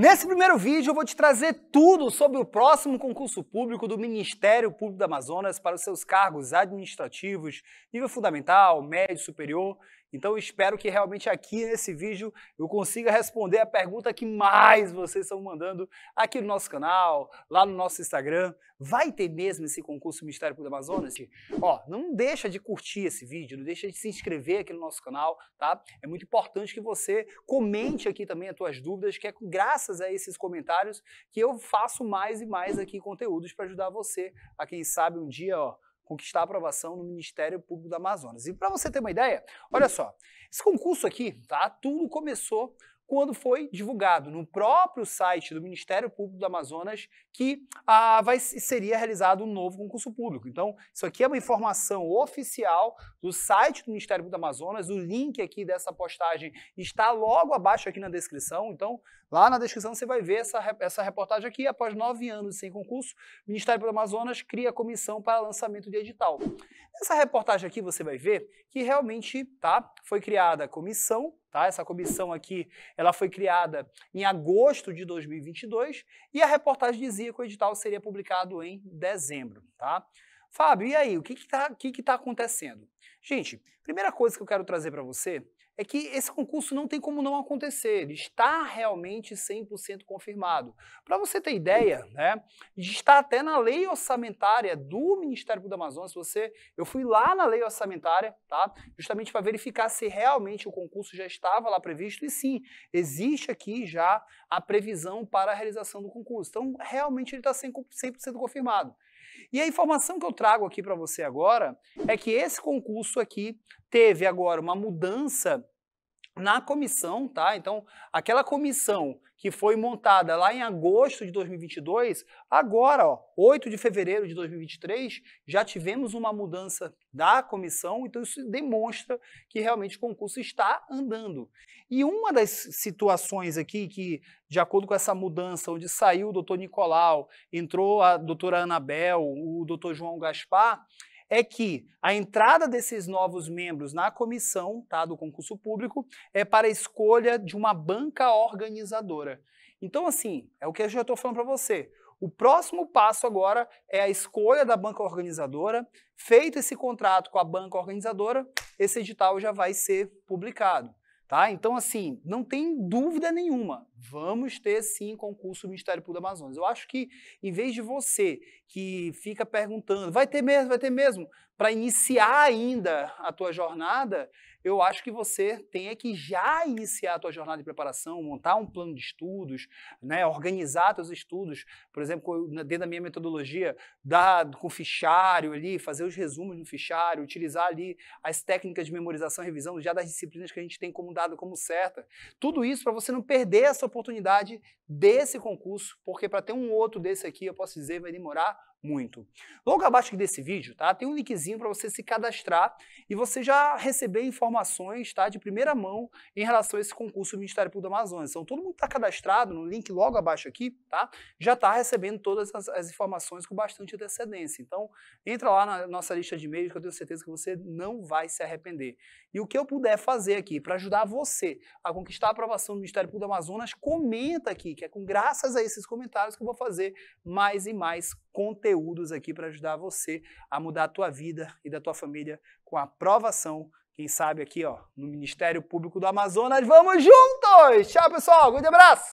Nesse primeiro vídeo eu vou te trazer tudo sobre o próximo concurso público do Ministério Público do Amazonas para os seus cargos administrativos, nível fundamental, médio, superior então eu espero que realmente aqui nesse vídeo eu consiga responder a pergunta que mais vocês estão mandando aqui no nosso canal, lá no nosso Instagram. Vai ter mesmo esse concurso Mistério do Amazonas? Ó, não deixa de curtir esse vídeo, não deixa de se inscrever aqui no nosso canal, tá? É muito importante que você comente aqui também as suas dúvidas, que é graças a esses comentários que eu faço mais e mais aqui conteúdos para ajudar você a quem sabe um dia, ó, conquistar a aprovação no Ministério Público do Amazonas. E para você ter uma ideia, olha só, esse concurso aqui, tá? Tudo começou quando foi divulgado no próprio site do Ministério Público do Amazonas que ah, vai, seria realizado um novo concurso público. Então, isso aqui é uma informação oficial do site do Ministério Público do Amazonas. O link aqui dessa postagem está logo abaixo aqui na descrição. Então, lá na descrição você vai ver essa, essa reportagem aqui. Após nove anos sem concurso, o Ministério Público do Amazonas cria comissão para lançamento de edital. Nessa reportagem aqui você vai ver que realmente tá, foi criada a comissão Tá? Essa comissão aqui ela foi criada em agosto de 2022 e a reportagem dizia que o edital seria publicado em dezembro. Tá? Fábio, e aí, o que está que, que tá acontecendo? Gente, primeira coisa que eu quero trazer para você é que esse concurso não tem como não acontecer, ele está realmente 100% confirmado. Para você ter ideia, né, está até na lei orçamentária do Ministério do Amazonas, você, eu fui lá na lei orçamentária, tá, justamente para verificar se realmente o concurso já estava lá previsto, e sim, existe aqui já a previsão para a realização do concurso. Então, realmente ele está 100%, 100 confirmado. E a informação que eu trago aqui para você agora é que esse concurso aqui teve agora uma mudança na comissão, tá? Então, aquela comissão que foi montada lá em agosto de 2022, agora, ó, 8 de fevereiro de 2023, já tivemos uma mudança da comissão, então isso demonstra que realmente o concurso está andando. E uma das situações aqui que, de acordo com essa mudança, onde saiu o doutor Nicolau, entrou a doutora Anabel, o doutor João Gaspar, é que a entrada desses novos membros na comissão tá, do concurso público é para a escolha de uma banca organizadora. Então, assim, é o que eu já estou falando para você. O próximo passo agora é a escolha da banca organizadora. Feito esse contrato com a banca organizadora, esse edital já vai ser publicado. Tá? Então, assim, não tem dúvida nenhuma. Vamos ter sim concurso do Ministério Público do Amazonas. Eu acho que, em vez de você que fica perguntando, vai ter mesmo, vai ter mesmo, para iniciar ainda a tua jornada, eu acho que você tem que já iniciar a tua jornada de preparação, montar um plano de estudos, né, organizar teus estudos, por exemplo, dentro da minha metodologia, dar com fichário ali, fazer os resumos no fichário, utilizar ali as técnicas de memorização e revisão já das disciplinas que a gente tem como dado como certa. Tudo isso para você não perder essa oportunidade desse concurso, porque para ter um outro desse aqui, eu posso dizer, vai demorar muito. Logo abaixo desse vídeo, tá? Tem um linkzinho para você se cadastrar e você já receber informações, tá? De primeira mão em relação a esse concurso do Ministério Público do Amazonas. Então, todo mundo que está cadastrado no link logo abaixo aqui, tá? Já está recebendo todas as, as, informações com bastante antecedência. Então, entra lá na nossa lista de e-mails que eu tenho certeza que você não vai se arrepender. E o que eu puder fazer aqui para ajudar você a conquistar a aprovação do Ministério Público do Amazonas, comenta aqui, que é com graças a esses comentários que eu vou fazer mais e mais conteúdos aqui para ajudar você a mudar a tua vida e da tua família com a aprovação, quem sabe aqui, ó, no Ministério Público do Amazonas. Vamos juntos! Tchau, pessoal. Um grande abraço.